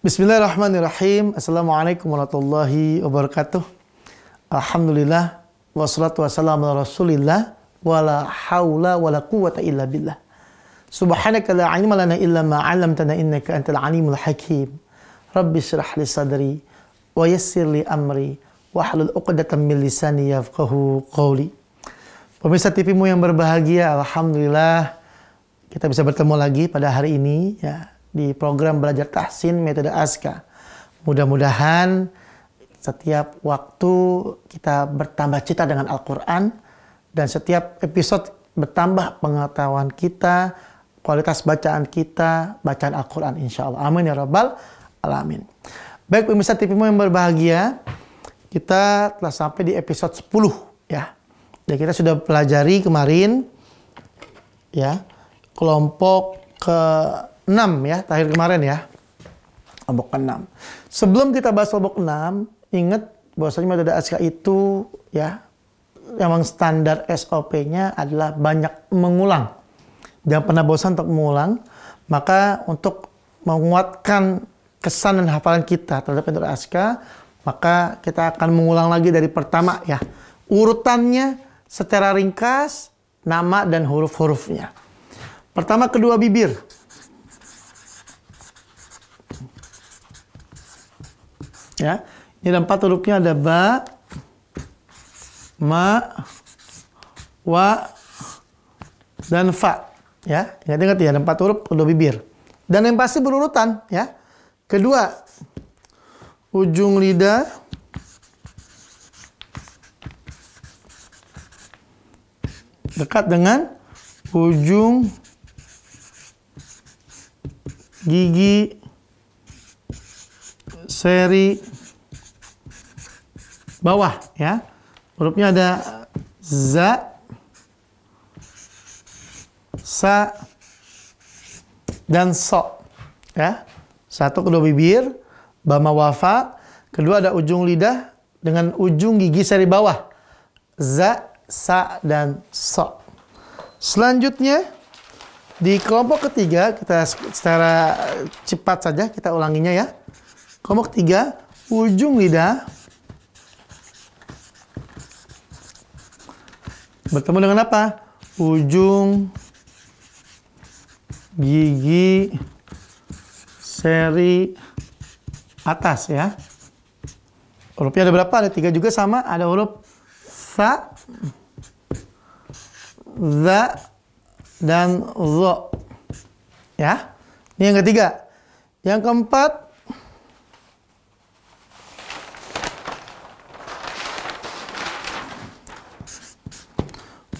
Bismillahirrahmanirrahim. Assalamualaikum warahmatullahi wabarakatuh. Alhamdulillah. Wassalatu wassalamu ala rasulillah. Wala hawla wala quwata illa billah. Subhanaka la ilma lana illa ma'alamtana innaka antal alimul hakim. Rabbi syrah li sadri. Wa yassir li amri. Wa halul uqdatan min lisani yafqahu qawli. Pemirsa TVmu yang berbahagia, Alhamdulillah. Kita bisa bertemu lagi pada hari ini. Ya, di program belajar tahsin metode ASKA. Mudah-mudahan setiap waktu kita bertambah cita dengan Al-Quran dan setiap episode bertambah pengetahuan kita, kualitas bacaan kita, bacaan Al-Quran insya Allah. Amin ya Rabbal Alamin. Baik pemirsa TVMU yang berbahagia, kita telah sampai di episode 10 ya. Dan kita sudah pelajari kemarin ya kelompok ke 6 ya, terakhir kemarin ya. Kelompok ke-6. Sebelum kita bahas kelompok 6, ingat bahwasanya metode ASK itu ya memang standar SOP-nya adalah banyak mengulang. Jangan pernah bosan untuk mengulang. Maka untuk menguatkan kesan dan hafalan kita terhadap metode ASK, maka kita akan mengulang lagi dari pertama ya. Urutannya secara ringkas, nama dan huruf-hurufnya. Pertama kedua bibir. Ya. Ini ada empat hurufnya ada ba, ma, wa, dan fa. Ya, ingat-ingat ya, ada empat huruf kedua bibir. Dan yang pasti berurutan, ya. Kedua, ujung lidah, dekat dengan ujung gigi seri bawah ya. Hurufnya ada za, sa, dan so. Ya. Satu kedua bibir, bama wafa. Kedua ada ujung lidah dengan ujung gigi seri bawah. Za, sa, dan so. Selanjutnya, di kelompok ketiga, kita secara cepat saja kita ulanginya ya. Kelompok ketiga, ujung lidah bertemu dengan apa? Ujung gigi seri atas ya. Hurufnya ada berapa? Ada tiga juga sama. Ada huruf sa, za, dan zo. Ya. Ini yang ketiga. Yang keempat,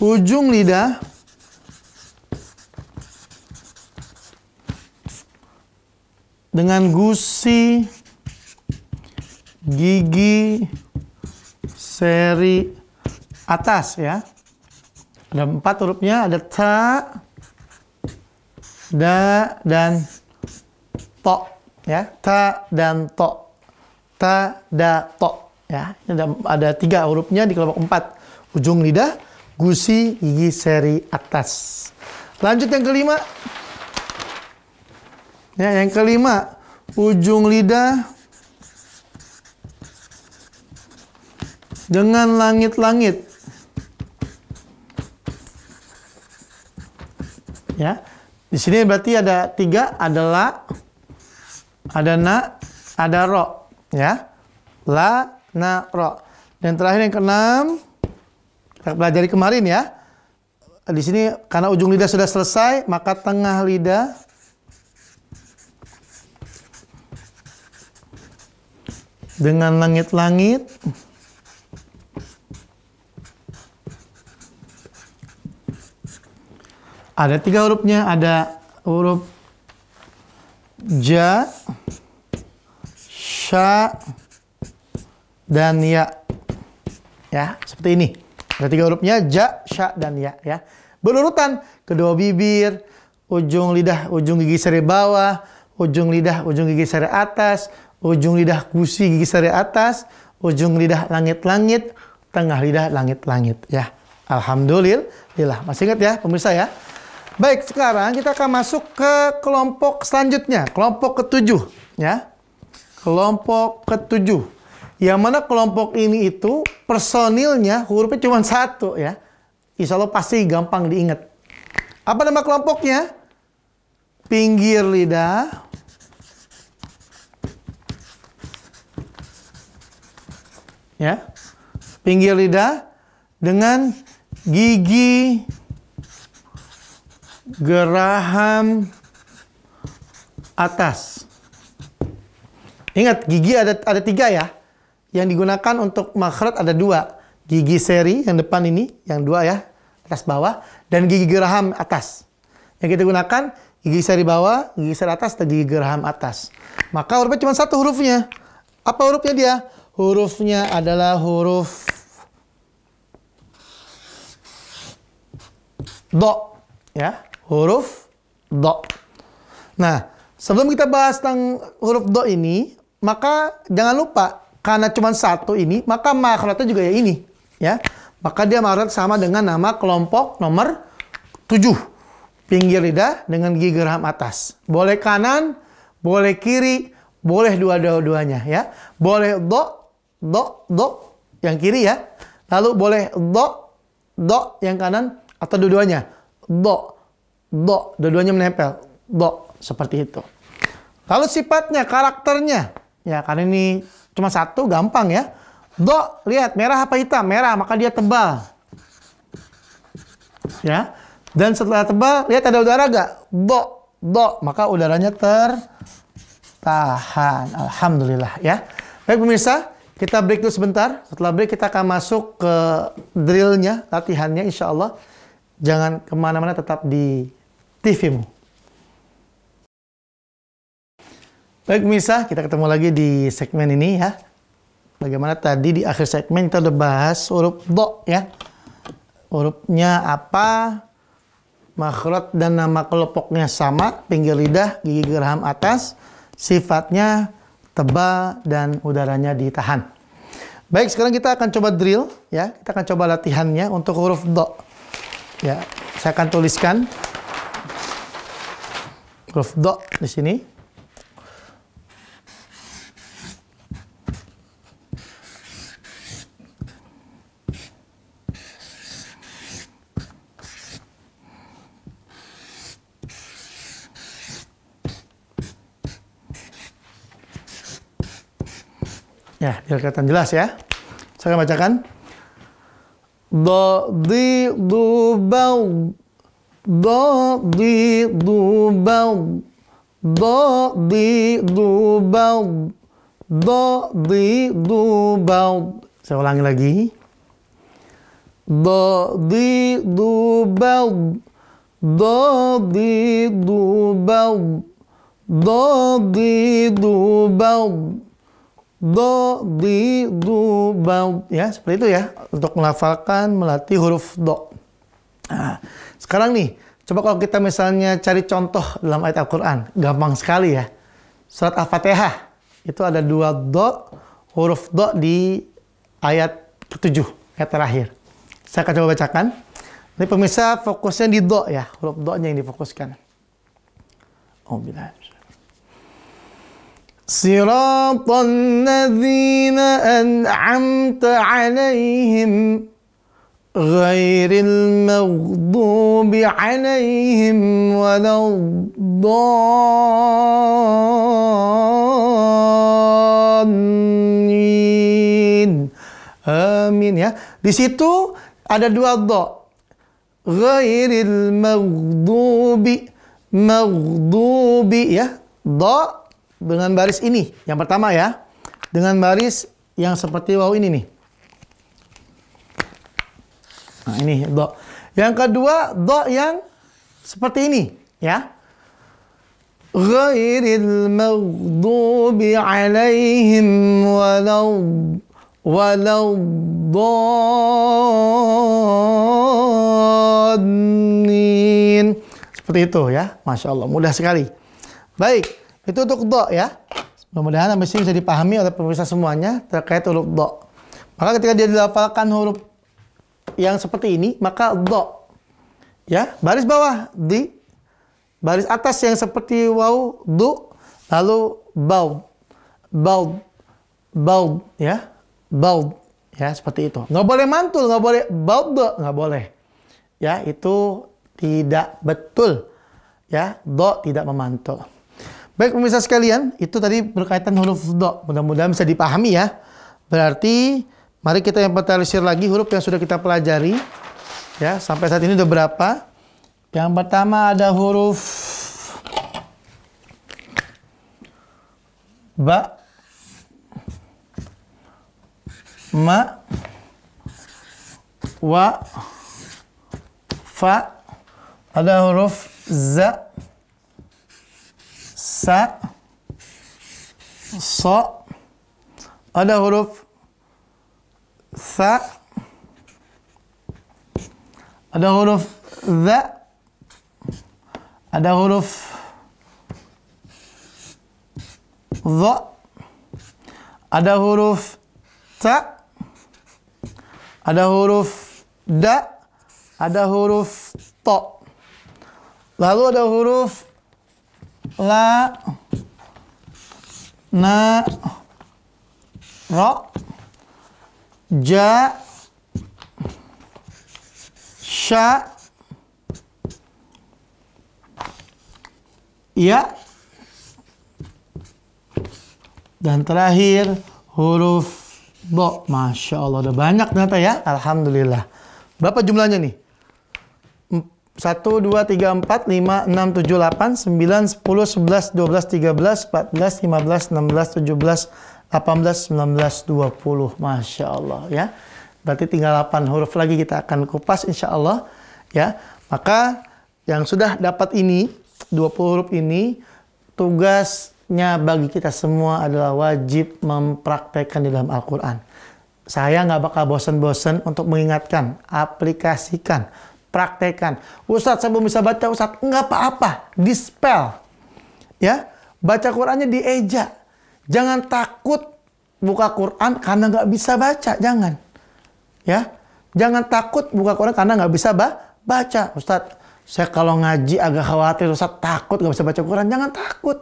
ujung lidah dengan gusi gigi seri atas ya. Ada empat hurufnya, ada ta, da, dan to ya. Ta dan to. Ta, da, to ya. ada, ada tiga hurufnya di kelompok empat. Ujung lidah, gusi gigi seri atas. Lanjut yang kelima. Ya, yang kelima, ujung lidah dengan langit-langit. Ya. Di sini berarti ada tiga, ada la, ada na, ada ro. Ya. La, na, ro. Dan terakhir yang keenam, kita pelajari kemarin ya. Di sini karena ujung lidah sudah selesai, maka tengah lidah dengan langit-langit ada tiga hurufnya ada huruf ja sya dan ya ya seperti ini ada tiga hurufnya, ja, sya, dan ya. ya. Berurutan, kedua bibir, ujung lidah, ujung gigi seri bawah, ujung lidah, ujung gigi seri atas, ujung lidah gusi, gigi seri atas, ujung lidah langit-langit, tengah lidah langit-langit. Ya, Alhamdulillah. Masih ingat ya pemirsa ya? Baik, sekarang kita akan masuk ke kelompok selanjutnya, kelompok ketujuh ya. Kelompok ketujuh. Yang mana kelompok ini itu personilnya hurufnya cuma satu ya. Insya Allah pasti gampang diingat. Apa nama kelompoknya? Pinggir lidah. Ya. Pinggir lidah dengan gigi geraham atas. Ingat, gigi ada, ada tiga ya yang digunakan untuk makhrat ada dua. Gigi seri yang depan ini, yang dua ya, atas bawah, dan gigi geraham atas. Yang kita gunakan gigi seri bawah, gigi seri atas, dan gigi geraham atas. Maka hurufnya cuma satu hurufnya. Apa hurufnya dia? Hurufnya adalah huruf do, ya, huruf do. Nah, sebelum kita bahas tentang huruf do ini, maka jangan lupa karena cuma satu ini, maka makhluknya juga ya ini. ya. Maka dia makrot sama dengan nama kelompok nomor 7. Pinggir lidah dengan gigi geraham atas. Boleh kanan, boleh kiri, boleh dua-duanya ya. Boleh do, do, do yang kiri ya. Lalu boleh do, do yang kanan atau dua-duanya. Do, do, dua-duanya menempel. Do, seperti itu. Lalu sifatnya, karakternya. Ya, karena ini Cuma satu gampang ya. Do, lihat merah apa hitam? Merah, maka dia tebal. Ya. Dan setelah tebal, lihat ada udara gak? Do, do, maka udaranya tertahan. Alhamdulillah ya. Baik pemirsa, kita break dulu sebentar. Setelah break kita akan masuk ke drillnya, latihannya insya Allah. Jangan kemana-mana tetap di TVmu. Baik misa kita ketemu lagi di segmen ini ya. Bagaimana tadi di akhir segmen kita udah bahas huruf do ya. Hurufnya apa, Makhrot dan nama kelompoknya sama, pinggir lidah, gigi geraham atas, sifatnya tebal dan udaranya ditahan. Baik, sekarang kita akan coba drill ya. Kita akan coba latihannya untuk huruf do. Ya, saya akan tuliskan huruf do di sini. Biar kelihatan jelas ya. Saya akan bacakan. Do, di, du, bau. Do, di, du, bau. Do, di, du, bau. Do, di, du, bau. Saya ulangi lagi. Do, di, du, bau. Do, di, du, bau. Do, di, du, bau do di du ba ya seperti itu ya untuk melafalkan melatih huruf do. Nah, sekarang nih coba kalau kita misalnya cari contoh dalam ayat Al-Qur'an, gampang sekali ya. Surat Al-Fatihah itu ada dua do huruf do di ayat ketujuh ayat terakhir. Saya akan coba bacakan. Ini pemirsa fokusnya di do ya, huruf do-nya yang difokuskan. Oh, bilang صراط الذين أنعمت عليهم غير المغضوب عليهم ولا الضالين آمين يا di situ ada dua do غير المغضوب مغضوب يا ضاء dengan baris ini. Yang pertama ya, dengan baris yang seperti wow ini nih. Nah, ini do. Yang kedua, do yang seperti ini, ya. Ghairil maghdubi alaihim walau walau dhanin. Seperti itu ya. Masya Allah, mudah sekali. Baik. Itu untuk do ya. Mudah-mudahan habis ini bisa dipahami oleh pemirsa semuanya terkait huruf do. Maka ketika dia dilafalkan huruf yang seperti ini, maka do. Ya, baris bawah di baris atas yang seperti wau du, lalu bau bau bau ya. bau ya, seperti itu. Nggak boleh mantul, nggak boleh do nggak boleh. Ya, itu tidak betul. Ya, do tidak memantul. Baik pemirsa sekalian, itu tadi berkaitan huruf do. Mudah-mudahan bisa dipahami ya. Berarti mari kita inventarisir lagi huruf yang sudah kita pelajari. Ya, sampai saat ini udah berapa? Yang pertama ada huruf ba ma wa fa ada huruf za س ص على حروف ث على حروف ذ على حروف ظ على حروف ت على حروف د على حروف ط lalu ada huruf la na ro ja sha, ya dan terakhir huruf bo masya Allah udah banyak ternyata ya Alhamdulillah berapa jumlahnya nih 1, 2, 3, 4, 5, 6, 7, 8, 9, 10, 11, 12, 13, 14, 15, 16, 17, 18, 19, 20. Masya Allah ya. Berarti tinggal 8 huruf lagi kita akan kupas insya Allah. Ya. Maka yang sudah dapat ini, 20 huruf ini, tugasnya bagi kita semua adalah wajib mempraktekkan di dalam Al-Quran. Saya nggak bakal bosen-bosen untuk mengingatkan, aplikasikan, praktekkan. Ustadz saya belum bisa baca Ustadz. Enggak apa-apa. Dispel. Ya. Baca Qurannya di eja. Jangan takut buka Quran karena nggak bisa baca. Jangan. Ya. Jangan takut buka Quran karena nggak bisa ba baca. Ustadz, saya kalau ngaji agak khawatir. Ustadz takut nggak bisa baca Quran. Jangan takut.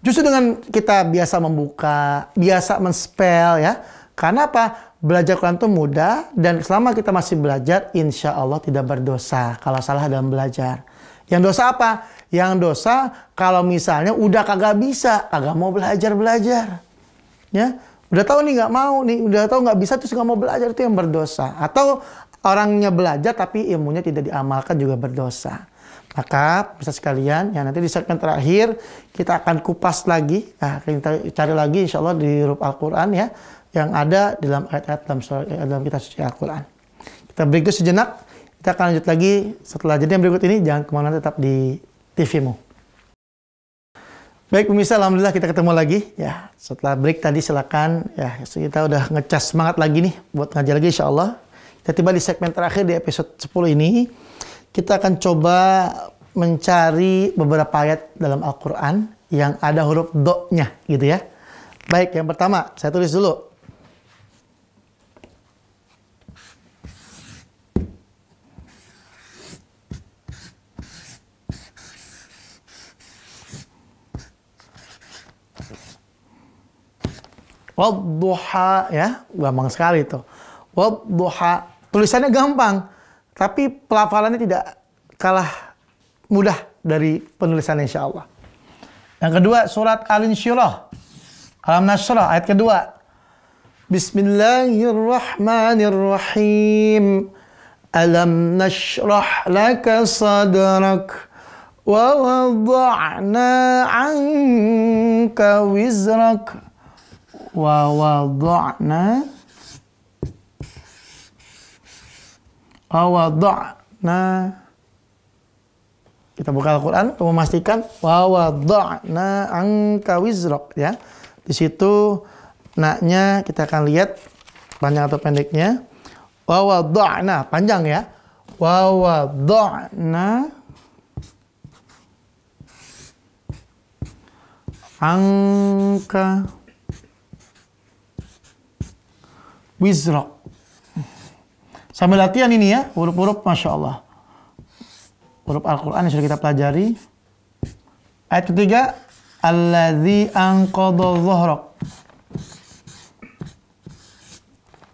Justru dengan kita biasa membuka, biasa menspell ya karena apa? Belajar Quran itu mudah dan selama kita masih belajar, insya Allah tidak berdosa kalau salah dalam belajar. Yang dosa apa? Yang dosa kalau misalnya udah kagak bisa, kagak mau belajar belajar, ya udah tahu nih nggak mau nih, udah tahu nggak bisa terus nggak mau belajar itu yang berdosa. Atau orangnya belajar tapi ilmunya tidak diamalkan juga berdosa. Maka bisa sekalian ya nanti di segmen terakhir kita akan kupas lagi, nah, kita cari lagi insya Allah di Rub Al-Quran ya yang ada dalam ayat-ayat dalam, dalam kitab suci Al-Quran. Kita break dulu sejenak, kita akan lanjut lagi setelah jadinya berikut ini. Jangan kemana tetap di TV-mu. Baik pemirsa, alhamdulillah kita ketemu lagi ya. Setelah break tadi silakan ya kita udah ngecas semangat lagi nih buat ngajar lagi insya Allah. Kita tiba di segmen terakhir di episode 10 ini. Kita akan coba mencari beberapa ayat dalam Al-Quran yang ada huruf do-nya gitu ya. Baik, yang pertama saya tulis dulu. Wadduha ya, gampang sekali tuh. Wadduha, tulisannya gampang, tapi pelafalannya tidak kalah mudah dari penulisan insya Allah. Yang kedua surat Al-Insyirah. Al-Nasrah ayat kedua. Bismillahirrahmanirrahim. Alam nashrah laka sadrak wa wada'na anka wizrak wa wada'na kita buka Al-Quran untuk memastikan wawada'na angka wizrok ya di situ naknya kita akan lihat panjang atau pendeknya wawada'na panjang ya wawada'na angka wizra. Sambil latihan ini ya, huruf-huruf Masya Allah. Huruf Al-Quran yang sudah kita pelajari. Ayat ketiga, Alladzi anqadha dhahrak.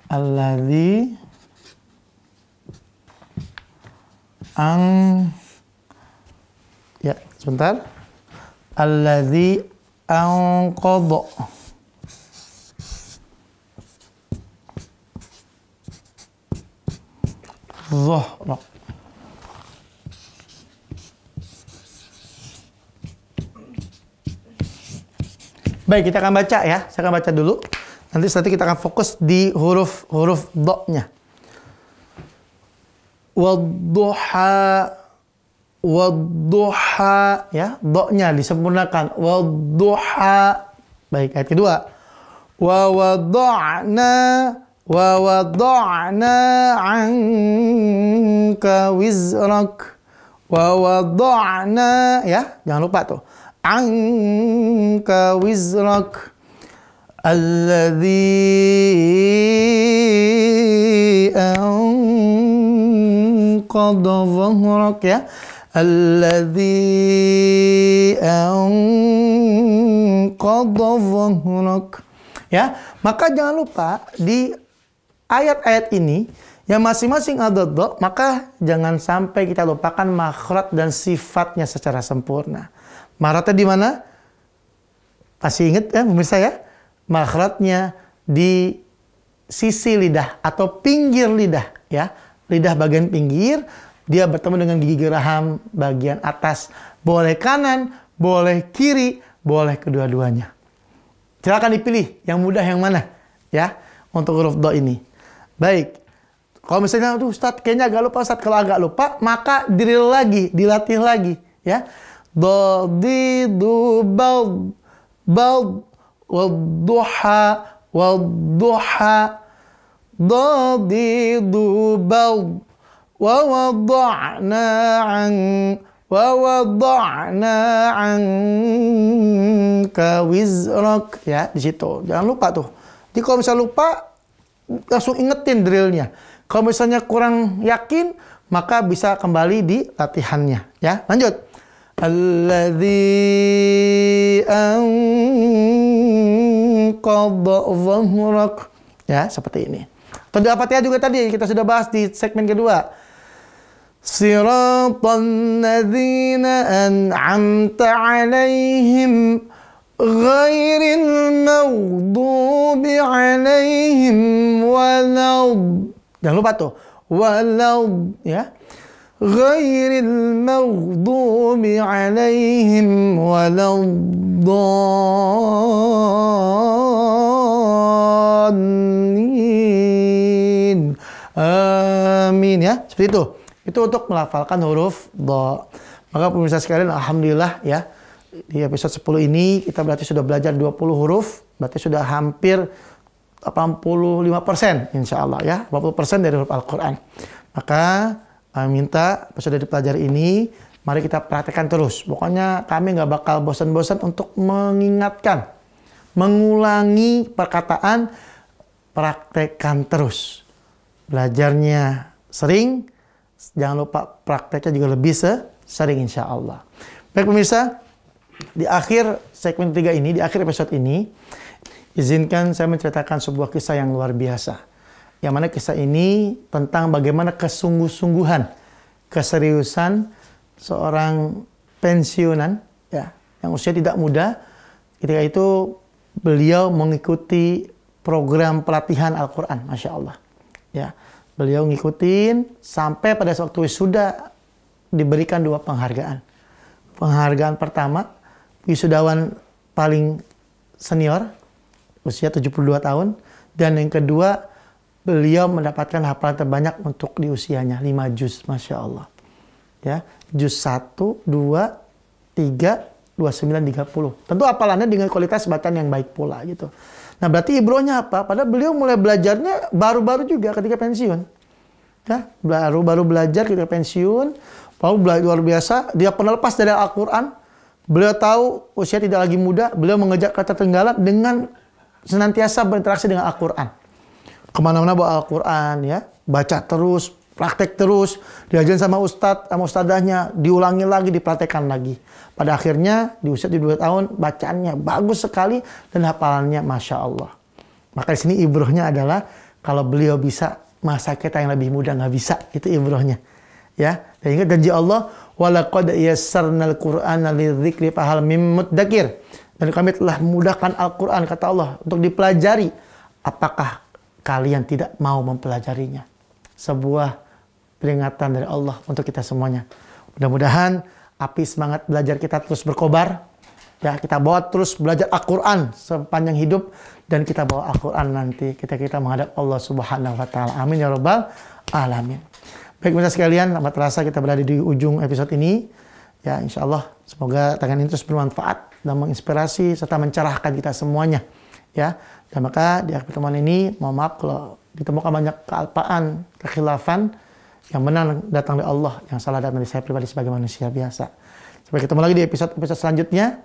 Alladzi ang ya sebentar alladzi anqadha الظهر Baik, kita akan baca ya. Saya akan baca dulu. Nanti setelah kita akan fokus di huruf-huruf do-nya. Wadduha Wadduha ya, do-nya disempurnakan. Wadduha. Baik, ayat kedua. Wa wa wada'na 'anka wizrak ya jangan lupa tuh 'anka wizrak alladhi anqadha dhahrak ya alladhi anqadha dhahrak ya maka jangan lupa di ayat-ayat ini yang masing-masing adadok, maka jangan sampai kita lupakan makhrat dan sifatnya secara sempurna. Makhratnya di mana? Pasti ingat ya pemirsa ya? Makhratnya di sisi lidah atau pinggir lidah ya. Lidah bagian pinggir, dia bertemu dengan gigi geraham bagian atas. Boleh kanan, boleh kiri, boleh kedua-duanya. Silakan dipilih yang mudah yang mana ya untuk huruf do ini. Baik. Kalau misalnya, tuh Ustaz, kayaknya agak lupa Ustaz. Kalau agak lupa, maka drill lagi, dilatih lagi. Ya. Do, di, du, bal, bal, wadduha, wadduha. Do, di, du, bal, ووضعنا عن ووضعنا عنك وزرك ya di situ jangan lupa tuh jadi kalau misalnya lupa langsung ingetin drillnya. Kalau misalnya kurang yakin, maka bisa kembali di latihannya. Ya, lanjut. Alladhi anqadha Ya, seperti ini. Atau di Al-Fatihah juga tadi kita sudah bahas di segmen kedua. Siratan ladzina an'amta 'alaihim غير المغضوب عليهم ولض jangan lupa tuh ولض ya غير المغضوب عليهم ولا الضالين amin ya seperti itu itu untuk melafalkan huruf do maka pemirsa sekalian alhamdulillah ya di iya, episode 10 ini kita berarti sudah belajar 20 huruf, berarti sudah hampir 85% insya Allah ya, 80% dari huruf Al-Quran. Maka minta eh, minta episode pelajar ini, mari kita perhatikan terus. Pokoknya kami nggak bakal bosan-bosan untuk mengingatkan, mengulangi perkataan, praktekkan terus. Belajarnya sering, jangan lupa prakteknya juga lebih sering insya Allah. Baik pemirsa, di akhir segmen 3 ini, di akhir episode ini, izinkan saya menceritakan sebuah kisah yang luar biasa. Yang mana kisah ini tentang bagaimana kesungguh-sungguhan, keseriusan seorang pensiunan ya, yang usia tidak muda. Ketika itu beliau mengikuti program pelatihan Al-Quran, Masya Allah. Ya, beliau ngikutin sampai pada waktu sudah diberikan dua penghargaan. Penghargaan pertama wisudawan paling senior usia 72 tahun dan yang kedua beliau mendapatkan hafalan terbanyak untuk di usianya 5 juz Masya Allah ya juz 1, 2, 3, 29, 30 tentu hafalannya dengan kualitas bacaan yang baik pula gitu nah berarti ibronya apa? padahal beliau mulai belajarnya baru-baru juga ketika pensiun ya baru-baru belajar ketika pensiun wow luar biasa dia pernah lepas dari Al-Quran Beliau tahu usia tidak lagi muda, beliau mengejar kata tenggelam dengan senantiasa berinteraksi dengan Al-Quran. Kemana-mana bawa Al-Quran ya, baca terus, praktek terus, diajarin sama ustad sama ustadahnya, diulangi lagi, dipraktekkan lagi. Pada akhirnya di usia 2 tahun bacaannya bagus sekali dan hafalannya Masya Allah. Maka di sini ibrohnya adalah kalau beliau bisa, masa kita yang lebih muda nggak bisa. Itu ibrohnya. Ya, dan ingat janji Allah, Walaqad yassarnal Qur'ana lidzikri fahal mim Dan kami telah mudahkan Al-Qur'an kata Allah untuk dipelajari. Apakah kalian tidak mau mempelajarinya? Sebuah peringatan dari Allah untuk kita semuanya. Mudah-mudahan api semangat belajar kita terus berkobar. Ya, kita bawa terus belajar Al-Quran sepanjang hidup dan kita bawa Al-Quran nanti kita kita menghadap Allah Subhanahu wa taala. Amin ya rabbal alamin. Baik pemirsa sekalian, amat terasa kita berada di ujung episode ini. Ya, insya Allah semoga tangan ini terus bermanfaat dan menginspirasi serta mencerahkan kita semuanya. Ya, dan maka di akhir pertemuan ini, mohon maaf kalau ditemukan banyak kealpaan, kekhilafan, yang benar datang dari Allah, yang salah datang dari saya pribadi sebagai manusia biasa. Sampai ketemu lagi di episode-episode selanjutnya.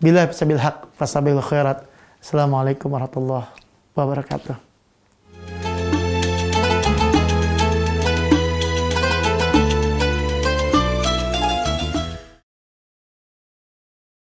Bila bisa bilhaq, fasabil khairat. Assalamualaikum warahmatullahi wabarakatuh.